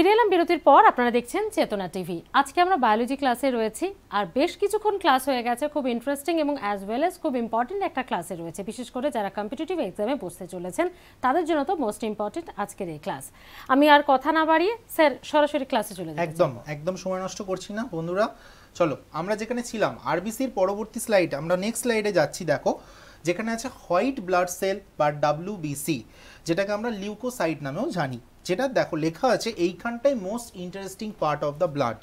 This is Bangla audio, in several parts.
ফিরে এলাম বিরতির পর আপনারা দেখছেন চেতনা টিভি আজকে আমরা বায়োলজি ক্লাসে রয়েছি আর বেশ কিছুক্ষণ ক্লাস হয়ে গেছে খুব ইন্টারেস্টিং এবং অ্যাজ ওয়েল এস খুব ইম্পর্টেন্ট একটা ক্লাসে রয়েছে বিশেষ করে যারা কম্পিটিটিভ এক্সামে বসতে চলেছেন তাদের জন্য তো মোস্ট ইম্পর্টেন্ট আজকের এই ক্লাস আমি আর কথা না বাড়িয়ে স্যার সরাসরি ক্লাসে চলে যাই একদম একদম সময় নষ্ট করছি না বন্ধুরা চলো আমরা যেখানে ছিলাম আরবিসির পরবর্তী স্লাইড আমরা নেক্সট স্লাইডে যাচ্ছি দেখো যেখানে আছে হোয়াইট ব্লাড সেল বা ডাব্লিউবিসি যেটাকে আমরা লিউকোসাইট নামেও জানি যেটা দেখো লেখা আছে এইখানটাই most interesting part of the blood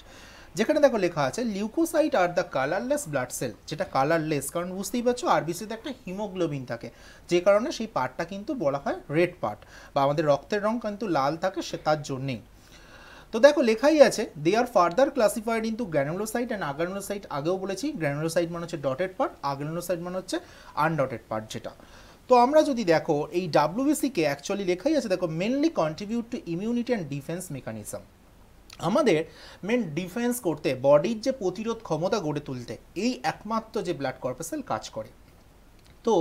যেখানে দেখো লেখা আছে leucocyte are the colourless blood cell যেটা কালারলেস কারণ বুঝতেই পারছো আরবিসিতে একটা হিমোগ্লোবিন থাকে যে কারণে সেই পার্টটা কিন্তু বলা হয় রেড পার্ট বা আমাদের রক্তের রং কিন্তু লাল থাকে সে তার জন্যেই তো দেখো লেখাই আছে they are further classified into granulocyte and agranulocyte আগেও বলেছি গ্র্যানুলোসাইট মানে হচ্ছে ডটেড পার্ট আগ্রানুলোসাইট মানে হচ্ছে আনডটেড পার্ট যেটা তো আমরা যদি দেখো এই ডাব্লিউবিসিকে অ্যাকচুয়ালি লেখাই আছে দেখো mainly contribute to immunity and defence mechanism আমাদের মেন ডিফেন্স করতে বডির যে প্রতিরোধ ক্ষমতা গড়ে তুলতে এই একমাত্র যে ব্লাড কর্পাসেল কাজ করে তো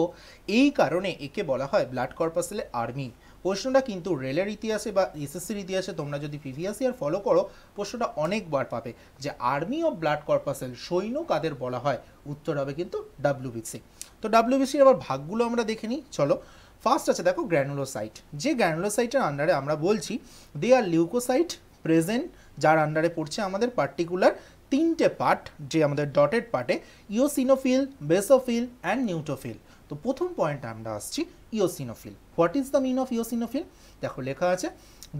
এই কারণে একে বলা হয় ব্লাড কর্পাসেলের আর্মি প্রশ্নটা কিন্তু রেলের ইতিহাসে বা এসএসসির ইতিহাসে তোমরা যদি প্রিভিয়াস ইয়ার ফলো করো প্রশ্নটা অনেকবার পাবে যে আর্মি অফ ব্লাড কর্পাসেল সৈন্য কাদের বলা হয় উত্তর হবে কিন্তু ডাব্লিউবিসি তো ডাব্লিউবিসির আবার ভাগগুলো আমরা দেখে নিই চলো ফার্স্ট আছে দেখো গ্র্যানুলোসাইট যে গ্র্যানুলোসাইটের আন্ডারে আমরা বলছি দে আর লিউকোসাইট প্রেজেন্ট যার আন্ডারে পড়ছে আমাদের পার্টিকুলার তিনটে পার্ট যে আমাদের ডটেড পার্টে ইওসিনোফিল বেসোফিল অ্যান্ড নিউটোফিল তো প্রথম পয়েন্ট আমরা আসছি eosinophil what is the mean of eosinophil দেখো লেখা আছে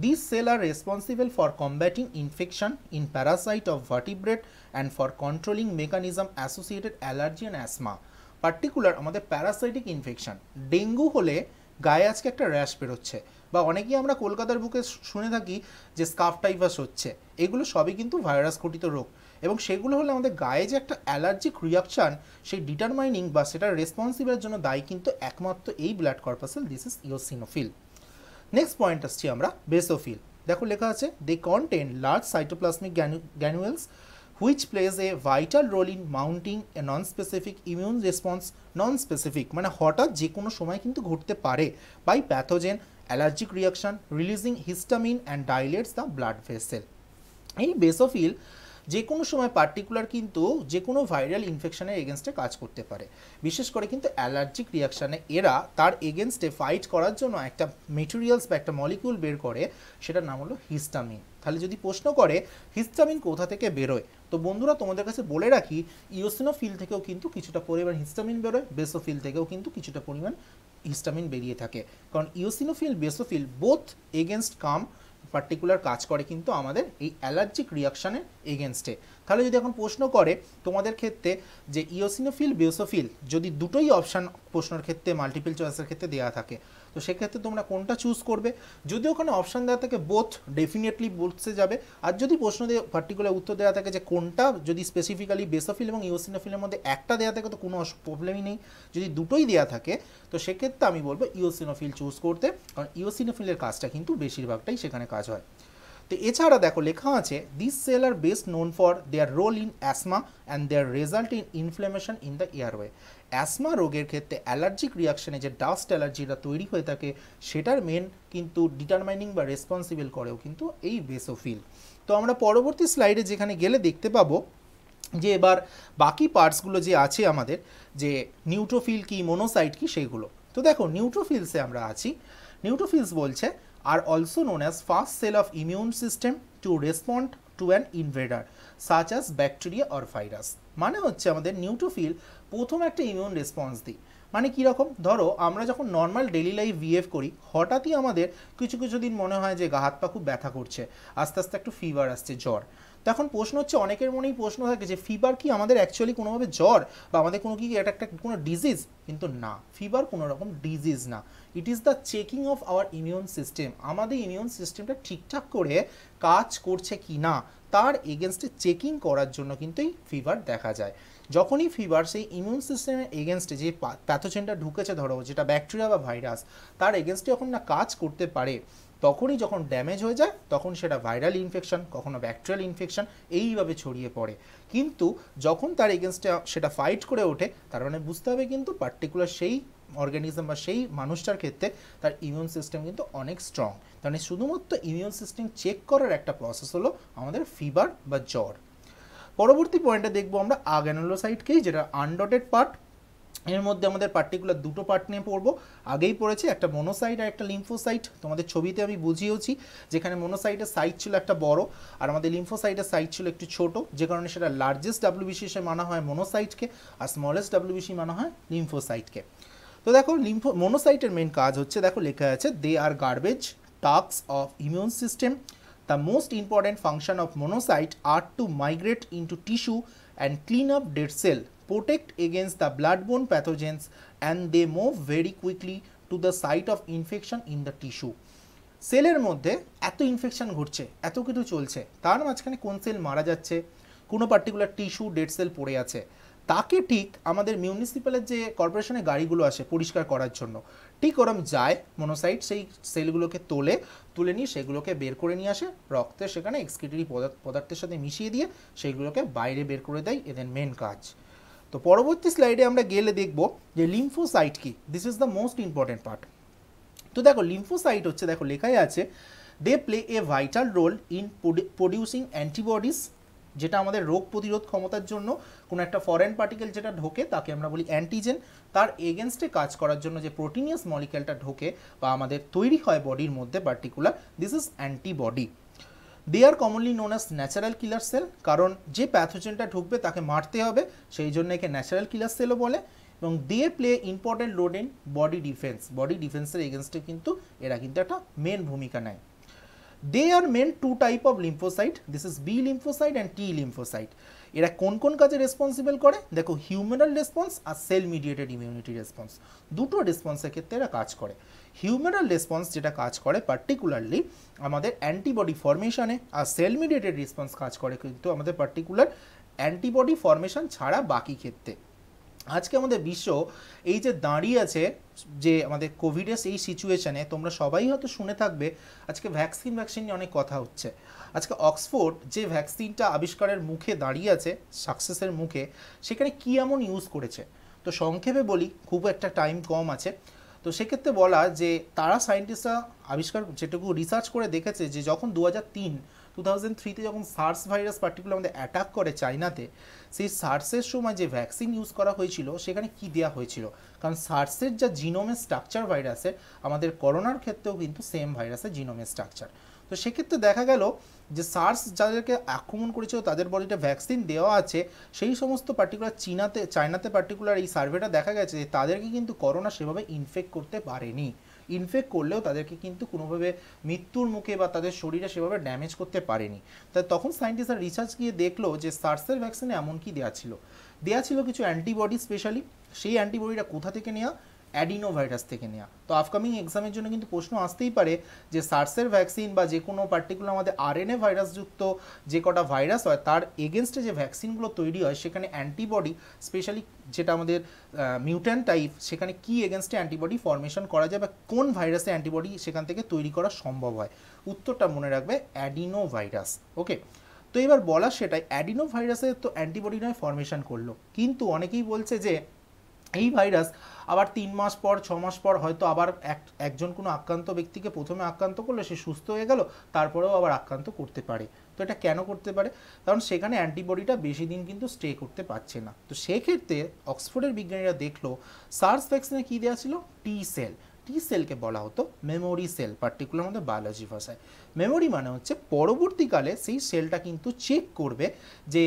this cell are responsible for combating infection in parasite of vertebrate and for controlling mechanism associated allergy and asthma particular আমাদের প্যারাসাইটিক ইনফেকশন ডেঙ্গু হলে গায়ে আজকে একটা র্যাশ বেরোচ্ছে বা অনেকেই আমরা কলকাতার বুকে শুনে থাকি যে স্কাফ টাইভাস হচ্ছে এগুলো সবই কিন্তু ভাইরাস ঘটিত রোগ এবং সেগুলো হলে আমাদের গায়ে যে একটা অ্যালার্জিক রিয়াকশান সেই ডিটারমাইনিং বা সেটার রেসপন্সিবলের জন্য দায়ী কিন্তু একমাত্র এই blood corpuscle this is eosinophil next point আসছি আমরা বেসোফিল দেখো লেখা আছে they contain large cytoplasmic granules which plays a vital role in mounting a non specific immune response non specific মানে হঠাৎ যে কোনো সময় কিন্তু ঘটতে পারে by pathogen allergic reaction releasing histamine and dilates the blood vessel এই বেসোফিল যে কোনো সময় পার্টিকুলার কিন্তু যে কোনো ভাইরাল ইনফেকশনের এগেনস্টে কাজ করতে পারে বিশেষ করে কিন্তু অ্যালার্জিক রিয়াকশানে এরা তার এগেনস্টে ফাইট করার জন্য একটা মেটেরিয়ালস বা একটা মলিকিউল বের করে সেটার নাম হলো হিস্টামিন তাহলে যদি প্রশ্ন করে হিস্টামিন কোথা থেকে বেরোয় তো বন্ধুরা তোমাদের কাছে বলে রাখি ইওসিনোফিল থেকেও কিন্তু কিছুটা পরিমাণ হিস্টামিন বেরোয় বেসোফিল থেকেও কিন্তু কিছুটা পরিমাণ হিস্টামিন বেরিয়ে থাকে কারণ eosinophil basophil both against come particular কাজ করে কিন্তু আমাদের এই অ্যালার্জিক রিয়াকশানের এগেনস্টে তাহলে যদি এখন প্রশ্ন করে তোমাদের ক্ষেত্রে যে ইওসিনোফিল বিওসোফিল যদি দুটোই অপশান প্রশ্নর ক্ষেত্রে মাল্টিপল চয়েসের ক্ষেত্রে দেওয়া থাকে তো সেক্ষেত্রে তোমরা কোনটা চুজ করবে যদি ওখানে অপশান দেওয়া থাকে বোথ ডেফিনেটলি বলতে যাবে আর যদি প্রশ্ন দিয়ে পার্টিকুলার উত্তর দেওয়া থাকে যে কোনটা যদি স্পেসিফিক্যালি বেসোফিল এবং ইউসিনোফিলের মধ্যে একটা দেওয়া থাকে তো কোনো প্রবলেমই নেই যদি দুটোই দেওয়া থাকে তো সেক্ষেত্রে আমি বলবো ইওসিনোফিল চুজ করতে কারণ ইওসিনোফিলের কাজটা কিন্তু বেশিরভাগটাই সেখানে কাজ হয় তো এছাড়া দেখো লেখা আছে this cell are best known for their role in asthma and their result in inflammation in the airway asthma রোগের ক্ষেত্রে অ্যালার্জিক রিয়াকশানে যে ডাস্ট অ্যালার্জিটা তৈরি হয়ে থাকে সেটার মেন কিন্তু ডিটারমাইনিং বা রেসপন্সিবল করেও কিন্তু এই বেসোফিল তো আমরা পরবর্তী স্লাইডে যেখানে গেলে দেখতে পাবো যে এবার বাকি পার্টসগুলো যে আছে আমাদের যে নিউট্রোফিল কি মোনোসাইট কি সেইগুলো তো দেখো নিউট্রোফিলসে আমরা আছি নিউট্রোফিলস বলছে আর also known as first cell of immune system to respond to an invader such as bacteria or virus মানে হচ্ছে আমাদের নিউট্রোফিল প্রথম একটা ইমিউন রেসপন্স দিই মানে কীরকম ধরো আমরা যখন নর্মাল ডেলি লাইফ বিহেভ করি হঠাৎই আমাদের কিছু কিছু দিন মনে হয় যে গা হাত পা খুব ব্যথা করছে আস্তে আস্তে একটু ফিভার আসছে জ্বর তখন প্রশ্ন হচ্ছে অনেকের মনেই প্রশ্ন থাকে যে ফিভার কি আমাদের অ্যাকচুয়ালি কোনোভাবে জ্বর বা আমাদের কোনো কি এটা একটা কোনো ডিজিজ কিন্তু না ফিভার কোনো রকম ডিজিজ না it is the checking of our immune system আমাদের ইমিউন সিস্টেমটা ঠিকঠাক করে কাজ করছে কি না তার এগেনস্টে চেকিং করার জন্য কিন্তু এই ফিভার দেখা যায় যখনই ফিভার সেই ইমিউন সিস্টেমের এগেনস্টে যে প্যাথোজেনটা ঢুকেছে ধরো যেটা ব্যাকটেরিয়া বা ভাইরাস তার এগেনস্টে যখন না কাজ করতে পারে তখনই যখন ড্যামেজ হয়ে যায় তখন সেটা ভাইরাল ইনফেকশন কখনো ব্যাকটেরিয়াল ইনফেকশন এইভাবে ছড়িয়ে পড়ে কিন্তু যখন তার এগেনস্টে সেটা ফাইট করে ওঠে তার মানে বুঝতে হবে কিন্তু পার্টিকুলার সেই অর্গানিজম বা সেই মানুষটার ক্ষেত্রে তার ইমিউন সিস্টেম কিন্তু অনেক স্ট্রং তার মানে শুধুমাত্র ইমিউন সিস্টেম চেক করার একটা প্রসেস হলো আমাদের ফিভার বা জ্বর পরবর্তী পয়েন্টে দেখবো আমরা আগ্যানোলোসাইটকেই যেটা আনডটেড পার্ট এর মধ্যে আমাদের পার্টিকুলার দুটো পার্ট নিয়ে পড়বো আগেই পড়েছে একটা মনোসাইট আর একটা লিম্ফোসাইট তোমাদের ছবিতে আমি বুঝিয়েওছি যেখানে মনোসাইটের সাইজ ছিল একটা বড় আর আমাদের লিম্ফোসাইটের সাইজ ছিল একটু ছোট যে কারণে সেটা লার্জেস্ট সে মানা হয় মনোসাইটকে আর স্মলেস্ট ডাব্লিউবিসি মানা হয় লিম্ফোসাইটকে তো দেখো লিম্ফো মনোসাইটের মেন কাজ হচ্ছে দেখো লেখা আছে they are garbage trucks of immune system The most important function of monocyte are to migrate into tissue and clean up dead cell, protect against the bloodborne pathogens and they move very quickly to the site of infection in the tissue. সেলের মধ্যে এত ইনফেকশন ঘটছে এত কিছু চলছে তার মাঝখানে কোন সেল মারা যাচ্ছে কোনো পার্টিকুলার টিস্যু ডেড সেল পড়ে আছে তাকে ঠিক আমাদের মিউনিসিপ্যালের যে কর্পোরেশনের গাড়িগুলো আসে পরিষ্কার করার জন্য ঠিক ওরম যায় মনোসাইড সেই সেলগুলোকে তোলে তুলে নিয়ে সেগুলোকে বের করে নিয়ে আসে রক্তে সেখানে এক্সক্রিটরি পদার্থের সাথে মিশিয়ে দিয়ে সেইগুলোকে বাইরে বের করে দেয় এদের মেন কাজ তো পরবর্তী স্লাইডে আমরা গেলে দেখব যে লিম্ফোসাইট কি this is the most important part তো দেখো লিম্ফোসাইট হচ্ছে দেখো লেখাই আছে they play a vital role in producing antibodies যেটা আমাদের রোগ প্রতিরোধ ক্ষমতার জন্য কোনো একটা ফরেন পার্টিকেল যেটা ঢোকে তাকে আমরা বলি অ্যান্টিজেন তার এগেনস্টে কাজ করার জন্য যে প্রোটিনিয়াস মলিক্যালটা ঢোকে বা আমাদের তৈরি হয় বডির মধ্যে particular this is antibody they are commonly known as natural killer cell কারণ যে প্যাথোজেনটা ঢুকবে তাকে মারতে হবে সেই জন্য একে ন্যাচারাল কিলার সেলও বলে এবং they play important role in body defence body ডিফেন্সের এগেনস্টে কিন্তু এরা কিন্তু একটা মেন ভূমিকা নেয় they are main two type of lymphocyte this is B lymphocyte and T lymphocyte এরা কোন কোন কাজে রেসপন্সিবল করে দেখো হিউম্যানাল রেসপন্স আর সেল মিডিয়েটেড ইমিউনিটি রেসপন্স দুটো রেসপন্সের ক্ষেত্রে এরা কাজ করে হিউম্যানাল রেসপন্স যেটা কাজ করে পার্টিকুলারলি আমাদের অ্যান্টিবডি ফর্মেশনে আর সেল মিডিয়েটেড রেসপন্স কাজ করে কিন্তু আমাদের পার্টিকুলার অ্যান্টিবডি ফর্মেশন ছাড়া বাকি ক্ষেত্রে আজকে আমাদের বিশ্ব এই যে দাঁড়িয়ে আছে যে আমাদের কোভিডের এই সিচুয়েশানে তোমরা সবাই হয়তো শুনে থাকবে আজকে ভ্যাকসিন ভ্যাকসিন নিয়ে অনেক কথা হচ্ছে আজকে অক্সফোর্ড যে ভ্যাকসিনটা আবিষ্কারের মুখে দাঁড়িয়ে আছে সাকসেসের মুখে সেখানে কী এমন ইউজ করেছে তো সংক্ষেপে বলি খুব একটা টাইম কম আছে তো সেক্ষেত্রে বলা যে তারা সায়েন্টিস্টরা আবিষ্কার যেটুকু রিসার্চ করে দেখেছে যে যখন দু হাজার তিন টু থাউজেন্ড থ্রিতে যখন সার্স ভাইরাস পার্টিকুলার আমাদের অ্যাটাক করে চাইনাতে সেই সার্সের সময় যে ভ্যাকসিন ইউজ করা হয়েছিল সেখানে কি দেওয়া হয়েছিল কারণ সার্সের যা জিনোমের স্ট্রাকচার ভাইরাসের আমাদের করোনার ক্ষেত্রেও কিন্তু সেম ভাইরাসের জিনোমের স্ট্রাকচার তো সেক্ষেত্রে দেখা গেল যে সার্স যাদেরকে আক্রমণ করেছিল তাদের বডিতে ভ্যাকসিন দেওয়া আছে সেই সমস্ত পার্টিকুলার চীনাতে চায়নাতে পার্টিকুলার এই সার্ভেটা দেখা গেছে যে তাদেরকে কিন্তু করোনা সেভাবে ইনফেক্ট করতে পারেনি ইনফেক্ট করলেও তাদেরকে কিন্তু কোনোভাবে মৃত্যুর মুখে বা তাদের শরীরে সেভাবে ড্যামেজ করতে পারেনি তাই তখন সায়েন্টিস্টরা রিসার্চ গিয়ে দেখলো যে সার্সের ভ্যাকসিনে এমন কি দেওয়া ছিল দেওয়া ছিল কিছু অ্যান্টিবডি স্পেশালি সেই অ্যান্টিবডিটা কোথা থেকে নেওয়া অ্যাডিনো ভাইরাস থেকে নেওয়া তো আপকামিং এক্সামের জন্য কিন্তু প্রশ্ন আসতেই পারে যে সার্সের ভ্যাকসিন বা যে কোনো পার্টিকুলার আমাদের আরএনএ ভাইরাসযুক্ত যে কটা ভাইরাস হয় তার এগেনস্টে যে ভ্যাকসিনগুলো তৈরি হয় সেখানে অ্যান্টিবডি স্পেশালি যেটা আমাদের মিউট্যান্ট টাইপ সেখানে কি এগেনস্টে অ্যান্টিবডি ফর্মেশন করা যায় বা কোন ভাইরাসে অ্যান্টিবডি সেখান থেকে তৈরি করা সম্ভব হয় উত্তরটা মনে রাখবে অ্যাডিনো ভাইরাস ওকে তো এবার বলা সেটাই অ্যাডিনো ভাইরাসে তো অ্যান্টিবডি নয় ফর্মেশন করলো কিন্তু অনেকেই বলছে যে এই ভাইরাস আবার তিন মাস পর ছ মাস পর হয়তো আবার এক একজন কোনো আক্রান্ত ব্যক্তিকে প্রথমে আক্রান্ত করলে সে সুস্থ হয়ে গেল তারপরেও আবার আক্রান্ত করতে পারে তো এটা কেন করতে পারে কারণ সেখানে অ্যান্টিবডিটা বেশি দিন কিন্তু স্টে করতে পারছে না তো সেক্ষেত্রে অক্সফোর্ডের বিজ্ঞানীরা দেখলো সার্স ভ্যাকসিনে কী দেওয়া ছিল টি সেল টি সেলকে বলা হতো মেমোরি সেল পার্টিকুলার মধ্যে বায়োলজি ভাষায় মেমোরি মানে হচ্ছে পরবর্তীকালে সেই সেলটা কিন্তু চেক করবে যে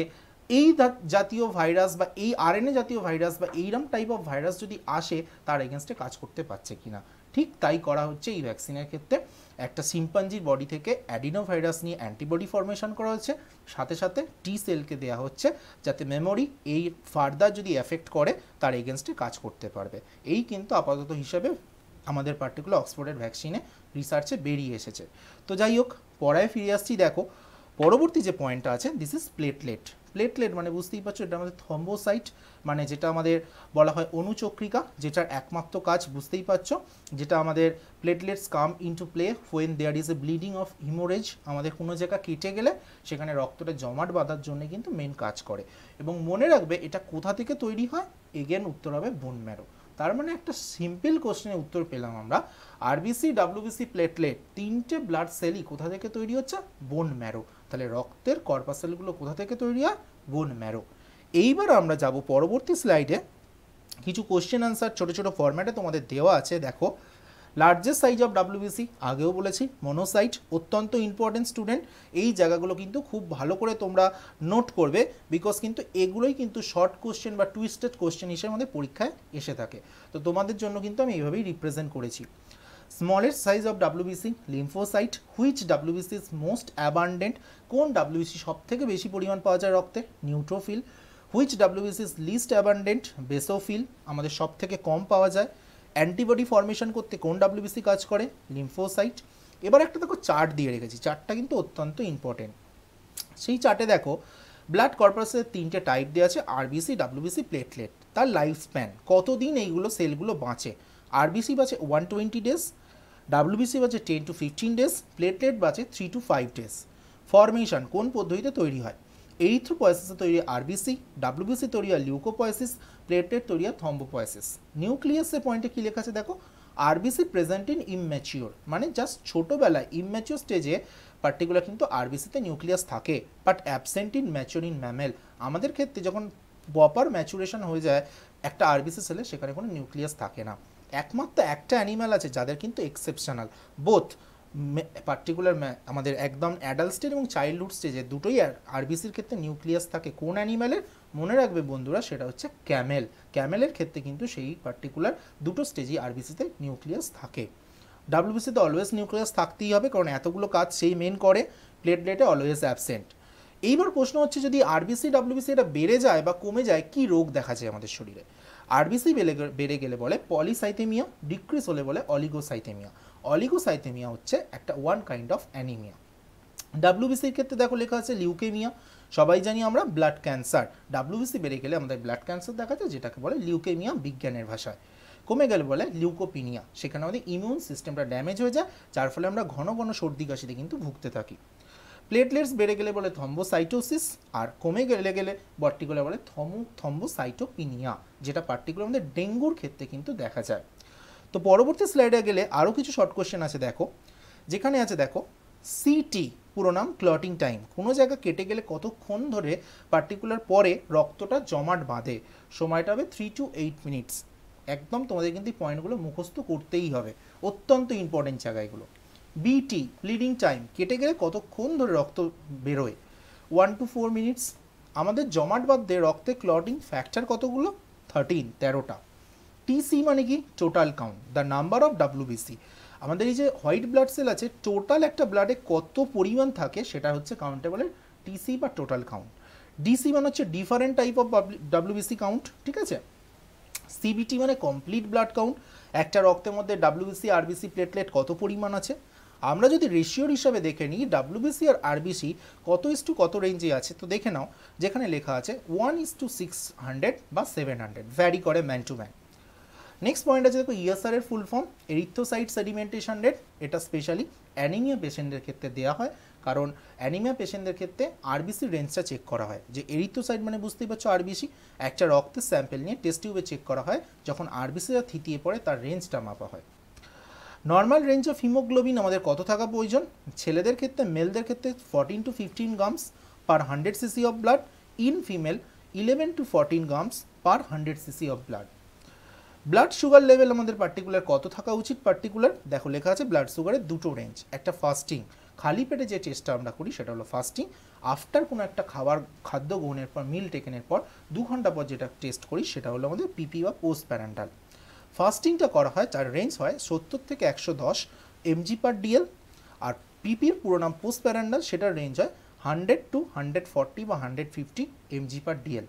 এই জাতীয় ভাইরাস বা এই আরএনএ জাতীয় ভাইরাস বা এইরম টাইপ অফ ভাইরাস যদি আসে তার এগেনস্টে কাজ করতে পারছে কিনা ঠিক তাই করা হচ্ছে এই ভ্যাকসিনের ক্ষেত্রে একটা সিম্পাঞ্জির বডি থেকে অ্যাডিনো ভাইরাস নিয়ে অ্যান্টিবডি ফর্মেশন করা হচ্ছে সাথে সাথে টি সেলকে দেয়া হচ্ছে যাতে মেমোরি এই ফার্দার যদি এফেক্ট করে তার এগেনস্টে কাজ করতে পারবে এই কিন্তু আপাতত হিসাবে আমাদের পার্টিকুলার অক্সফোর্ডের ভ্যাকসিনে রিসার্চে বেরিয়ে এসেছে তো যাই হোক পড়ায় ফিরে আসছি দেখো পরবর্তী যে পয়েন্টটা আছে দিস ইজ প্লেটলেট প্লেটলেট মানে বুঝতেই পারছো এটা আমাদের থম্বোসাইট মানে যেটা আমাদের বলা হয় অনুচক্রিকা যেটার একমাত্র কাজ বুঝতেই পারছো যেটা আমাদের platelets come into play when there is a bleeding of haemorrhage আমাদের কোনো জায়গা কেটে গেলে সেখানে রক্তটা জমাট বাঁধার জন্য কিন্তু মেন কাজ করে এবং মনে রাখবে এটা কোথা থেকে তৈরি হয় এগেন উত্তর হবে বোন ম্যারো তার মানে একটা সিম্পল কোশ্চেনের উত্তর পেলাম আমরা আরবিসি ডাব্লিউবিসি প্লেটলেট তিনটে ব্লাড সেলই কোথা থেকে তৈরি হচ্ছে বোন ম্যারো তাহলে রক্তের কর্পাসেলগুলো কোথা থেকে তৈরি হয় বোন ম্যারো এইবার আমরা যাব পরবর্তী স্লাইডে কিছু কোশ্চেন আনসার ছোটো ছোটো ফর্ম্যাটে তোমাদের দেওয়া আছে দেখো লার্জেস্ট সাইজ অফ ডাব্লিউবিসি আগেও বলেছি মনোসাইট অত্যন্ত ইম্পর্টেন্ট স্টুডেন্ট এই জায়গাগুলো কিন্তু খুব ভালো করে তোমরা নোট করবে বিকজ কিন্তু এগুলোই কিন্তু শর্ট কোশ্চেন বা টুইস্টেড কোশ্চেন হিসেবে আমাদের পরীক্ষায় এসে থাকে তো তোমাদের জন্য কিন্তু আমি এইভাবেই রিপ্রেজেন্ট করেছি smallest size of WBC lymphocyte which WBC is most abundant কোন ডাব্লিউবিসি সব থেকে বেশি পরিমাণ পাওয়া যায় রক্তে neutrophil which WBC is least abundant basophil আমাদের সব থেকে কম পাওয়া যায় অ্যান্টিবডি ফর্মেশন করতে কোন ডাব্লিউবিসি কাজ করে লিম্ফোসাইট এবার একটা দেখো চার্ট দিয়ে রেখেছি চার্টটা কিন্তু অত্যন্ত ইম্পর্টেন্ট সেই চার্টে দেখো ব্লাড কর্পাসের তিনটে টাইপ দেওয়া আছে আরবিসি ডাব্লিউবিসি প্লেটলেট তার লাইফ স্প্যান কতদিন এইগুলো সেলগুলো বাঁচে আরবিসি বাঁচে ওয়ান টোয়েন্টি ডেজ ডাব্লিউবিসি বাঁচে ten to fifteen days platelet বাঁচে three to five days formation কোন পদ্ধতিতে তৈরি হয় পয়েসিসে তৈরি আরবিসি ডাব্লিউবিসি তৈরি হয় লিউকোপয়েসিস প্লেটলেট তৈরি হয় থম্বোপয়েসিস নিউক্লিয়াসের পয়েন্টে কী লেখা আছে দেখো আরবিসি প্রেজেন্ট ইন ইম্যাচিওর মানে জাস্ট ছোটোবেলায় ইম্যাচিওর স্টেজে পার্টিকুলার কিন্তু আরবিসিতে নিউক্লিয়াস থাকে but absent in mature in mammal আমাদের ক্ষেত্রে যখন প্রপার ম্যাচুরেশন হয়ে যায় একটা আরবিসি সেলে সেখানে কোনো নিউক্লিয়াস থাকে না একমাত্র একটা অ্যানিম্যাল আছে যাদের কিন্তু এক্সেপশনাল বোথ পার্টিকুলার আমাদের একদম অ্যাডাল্ট স্টেজ এবং চাইল্ডহুড স্টেজে দুটোই আরবিসির ক্ষেত্রে নিউক্লিয়াস থাকে কোন অ্যানিম্যালের মনে রাখবে বন্ধুরা সেটা হচ্ছে ক্যামেল ক্যামেলের ক্ষেত্রে কিন্তু সেই পার্টিকুলার দুটো স্টেজেই আরবিসিতে নিউক্লিয়াস থাকে ডাব্লিউবিসিতে অলওয়েজ নিউক্লিয়াস থাকতেই হবে কারণ এতগুলো কাজ সেই মেন করে প্লেটলেটে অলওয়েজ অ্যাবসেন্ট এইবার প্রশ্ন হচ্ছে যদি আরবিসি ডাব্লিউবিসি এটা বেড়ে যায় বা কমে যায় কি রোগ দেখা যায় আমাদের শরীরে আরবিসি বেড়ে গেলে বলে পলিসাইথেমিয়া ডিক্রিজ হলে বলে অলিগোসাইথেমিয়া অলিগোসাইথেমিয়া হচ্ছে একটা ওয়ান কাইন্ড অফ অ্যানিমিয়া ডাব্লিউবিসির ক্ষেত্রে দেখো লেখা আছে লিউকেমিয়া সবাই জানি আমরা ব্লাড ক্যান্সার ডাব্লিউবিসি বেড়ে গেলে আমাদের ব্লাড ক্যান্সার দেখা যায় যেটাকে বলে লিউকেমিয়া বিজ্ঞানের ভাষায় কমে গেলে বলে লিউকোপিনিয়া সেখানে আমাদের ইমিউন সিস্টেমটা ড্যামেজ হয়ে যায় যার ফলে আমরা ঘন ঘন সর্দি কাশিতে কিন্তু ভুগতে থাকি প্লেটলেটস বেড়ে গেলে বলে থম্বোসাইটোসিস আর কমে গেলে গেলে বর্টিকুলার বলে থমো থম্বোসাইটোপিনিয়া যেটা পার্টিকুলার আমাদের ডেঙ্গুর ক্ষেত্রে কিন্তু দেখা যায় তো পরবর্তী স্লাইডে গেলে আরও কিছু শর্ট কোয়েশ্চেন আছে দেখো যেখানে আছে দেখো সিটি পুরো নাম ক্লটিং টাইম কোনো জায়গা কেটে গেলে কতক্ষণ ধরে পার্টিকুলার পরে রক্তটা জমাট বাঁধে সময়টা হবে থ্রি টু এইট মিনিটস একদম তোমাদের কিন্তু পয়েন্টগুলো মুখস্থ করতেই হবে অত্যন্ত ইম্পর্টেন্ট জায়গাগুলো বিটি ব্লিডিং টাইম কেটে গেলে কতক্ষণ ধরে রক্ত বেরোয় ওয়ান টু ফোর মিনিটস আমাদের জমাট বাদ বাদে রক্তে ক্লটিং ফ্যাক্টর কতগুলো থার্টিন তেরোটা টিসি মানে কি total count the number of WBC আমাদের এই যে হোয়াইট ব্লাড সেল আছে টোটাল একটা ব্লাডে কত পরিমাণ থাকে সেটা হচ্ছে কাউন্টেবলের টিসি বা টোটাল কাউন্ট ডিসি মানে হচ্ছে different type of WBC count ঠিক আছে সিবিটি মানে কমপ্লিট ব্লাড কাউন্ট একটা রক্তের মধ্যে ডাব্লিউবিসি আরবিসি প্লেটলেট কত পরিমাণ আছে আমরা যদি রেশিওর হিসাবে দেখে নিই ডাব্লিউবিসি আর আরবিসি কত ইস টু কত রেঞ্জে আছে তো দেখে নাও যেখানে লেখা আছে one is to six hundred বা সেভেন হান্ড্রেড ভ্যারি করে man to man next point আছে দেখো e এর full form erythrocyte sedimentation rate এটা স্পেশালি অ্যানিমিয়া পেশেন্টদের ক্ষেত্রে দেওয়া হয় কারণ অ্যানিমিয়া পেশেন্টদের ক্ষেত্রে আরবিসি রেঞ্জটা চেক করা হয় যে এরিথোসাইট মানে বুঝতেই পারছো আরবিসি একটা রক্তের স্যাম্পেল নিয়ে টেস্ট টিউবে চেক করা হয় যখন আরবিসিটা থিতিয়ে পড়ে তার রেঞ্জটা মাপা হয় নর্মাল রেঞ্জ অফ হিমোগ্লোবিন আমাদের কত থাকা প্রয়োজন ছেলেদের ক্ষেত্রে মেলদের ক্ষেত্রে fourteen to fifteen grams per hundred cc of blood in female eleven to fourteen grams per hundred cc of blood blood sugar level আমাদের পার্টিকুলার কত থাকা উচিত পার্টিকুলার দেখো লেখা আছে ব্লাড সুগারের দুটো রেঞ্জ একটা ফাস্টিং খালি পেটে যে টেস্টটা আমরা করি সেটা হলো ফাস্টিং আফটার কোনো একটা খাবার খাদ্য গ্রহণের পর মিল টেকেনের পর দু ঘন্টা পর যেটা টেস্ট করি সেটা হলো আমাদের পিপি বা পোস্ট প্যারেন্টাল ফাস্টিংটা করা হয় তার রেঞ্জ হয় সত্তর থেকে একশো দশ এমজি পার ডিএল আর পিপির পুরো নাম পোস্ট প্যারান্ডাল সেটার রেঞ্জ হয় হান্ড্রেড টু হান্ড্রেড ফর্টি বা hundred fifty mg per dl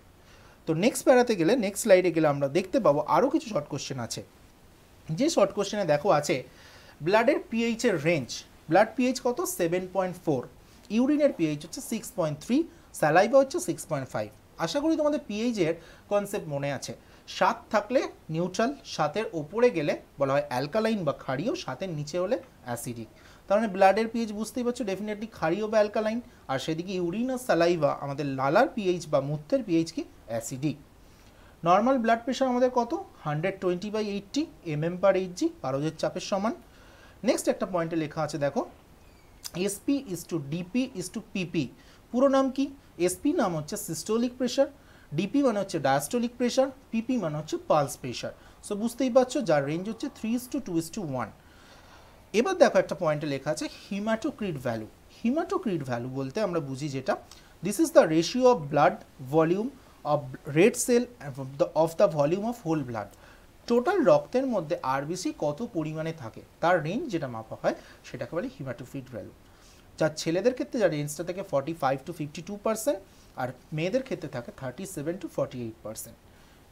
তো নেক্সট প্যারাতে গেলে নেক্সট স্লাইডে গেলে আমরা দেখতে পাবো আরও কিছু শর্ট কোশ্চেন আছে যে শর্ট কোশ্চেনে দেখো আছে ব্লাডের পিএইচের রেঞ্জ ব্লাড পিএইচ কত সেভেন পয়েন্ট ফোর ইউরিনের পিএইচ হচ্ছে সিক্স পয়েন্ট থ্রি স্যালাইবা হচ্ছে সিক্স পয়েন্ট ফাইভ আশা করি তোমাদের পিএইচের কনসেপ্ট মনে আছে সাত থাকলে নিউট্রাল সাতের ওপরে গেলে বলা হয় অ্যালকালাইন বা ক্ষারীয় সাতের নিচে হলে অ্যাসিডিক তার মানে ব্লাডের পিএইচ বুঝতেই পারছো ডেফিনেটলি ক্ষারীয় বা অ্যালকালাইন আর সেদিকে ইউরিন আর সালাইভা আমাদের লালার পিএইচ বা মূত্রের পিএইচ কি অ্যাসিডিক নর্মাল ব্লাড প্রেশার আমাদের কত hundred twenty by eighty M M per জি পারোজের চাপের সমান নেক্সট একটা পয়েন্টে লেখা আছে দেখো SP is to DP is to পিপি পুরো নাম কি এসপি নাম হচ্ছে সিস্টোলিক প্রেশার ডিপি মানে হচ্ছে ডায়াস্টোলিক প্রেশার পিপি মানে হচ্ছে পালস প্রেশার সো বুঝতেই পারছো যার রেঞ্জ হচ্ছে three is to two is to one এবার দেখো একটা পয়েন্টে লেখা আছে হিমাটোক্রিট ভ্যালু হিমাটোক্রিট ভ্যালু বলতে আমরা বুঝি যেটা this is the ratio of blood volume of red cell of the volume of whole blood total রক্তের মধ্যে আরবিসি কত পরিমাণে থাকে তার রেঞ্জ যেটা মাপা হয় সেটাকে বলে হিমাটোফিট ভ্যালু যার ছেলেদের ক্ষেত্রে যার রেঞ্জটা থেকে forty five to fifty two percent আর মেয়েদের ক্ষেত্রে থাকে thirty seven to forty eight percent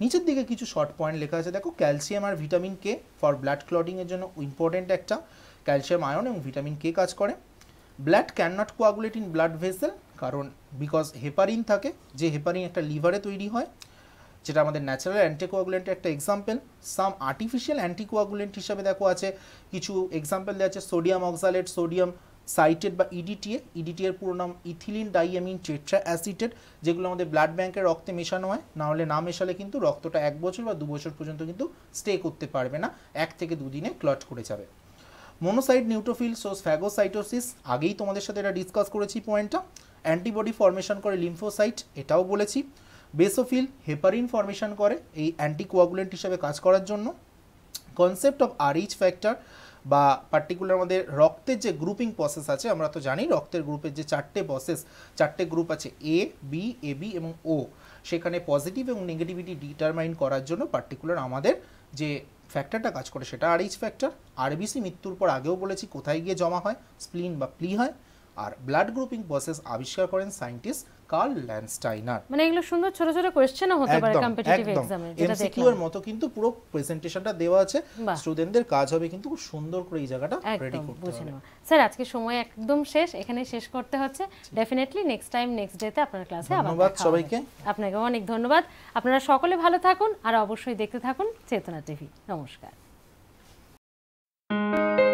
নিচের দিকে কিছু শর্ট পয়েন্ট লেখা আছে দেখো ক্যালসিয়াম আর ভিটামিন কে ফর ব্লাড ক্লডিংয়ের জন্য ইম্পর্টেন্ট একটা ক্যালসিয়াম আয়ন এবং ভিটামিন কে কাজ করে blood can not coagulate in blood vessel কারণ বিকজ হেপারিন থাকে যে হেপারিন একটা লিভারে তৈরি হয় যেটা আমাদের ন্যাচারাল অ্যান্টিকোয়াগুলেন্টের একটা এক্সাম্পল সাম আর্টিফিশিয়াল অ্যান্টিকোয়াগুলেন্ট হিসাবে দেখো আছে কিছু এক্সাম্পল দেওয়া আছে সোডিয়াম অক্সালেট সোডিয়াম সাইটেড বা ইডিটিএ e ইডিটিএর e পুরো নাম ইথিলিন ডাইয়ামিন চেট্রা অ্যাসিটেড যেগুলো আমাদের ব্লাড ব্যাঙ্কের রক্তে মেশানো হয় না হলে না মেশালে কিন্তু রক্তটা এক বছর বা দু বছর পর্যন্ত কিন্তু স্টে করতে পারবে না এক থেকে দুদিনে ক্লট করে যাবে মনোসাইড নিউট্রোফিল সোস ফ্যাগোসাইটোসিস আগেই তোমাদের সাথে এটা ডিসকাস করেছি পয়েন্টটা অ্যান্টিবডি ফর্মেশন করে লিম্ফোসাইট এটাও বলেছি বেসোফিল হেপারিন ফর্মেশন করে এই অ্যান্টিকোয়াগুলেন্ট হিসাবে কাজ করার জন্য কনসেপ্ট অফ আরইচ ফ্যাক্টর বা পার্টিকুলার আমাদের রক্তের যে গ্রুপিং প্রসেস আছে আমরা তো জানি রক্তের গ্রুপের যে চারটে প্রসেস চারটে গ্রুপ আছে এ বি এ বি এবং ও সেখানে পজিটিভ এবং নেগেটিভিটি ডিটারমাইন করার জন্য পার্টিকুলার আমাদের যে ফ্যাক্টরটা কাজ করে সেটা আর এইচ ফ্যাক্টর আরবিসি মৃত্যুর পর আগেও বলেছি কোথায় গিয়ে জমা হয় স্প্লিন বা প্লি হয় আর ব্লাড গ্রুপিং প্রসেস আবিষ্কার করেন সায়েন্টিস্ট কার্ল ল্যান্ডস্টাইনার মানে এগুলো সুন্দর ছোট ছোট কোশ্চেনও হতে পারে কম্পিটিটিভ এক্সামে যেটা এমসিকিউ এর মতো কিন্তু পুরো প্রেজেন্টেশনটা দেওয়া আছে স্টুডেন্টদের কাজ হবে কিন্তু খুব সুন্দর করে এই জায়গাটা রেডি করতে হবে স্যার আজকে সময় একদম শেষ এখানে শেষ করতে হচ্ছে ডেফিনেটলি নেক্সট টাইম নেক্সট ডেতে আপনার ক্লাসে আবার ধন্যবাদ সবাইকে আপনাকে অনেক ধন্যবাদ আপনারা সকলে ভালো থাকুন আর অবশ্যই দেখতে থাকুন চেতনা টিভি নমস্কার thank you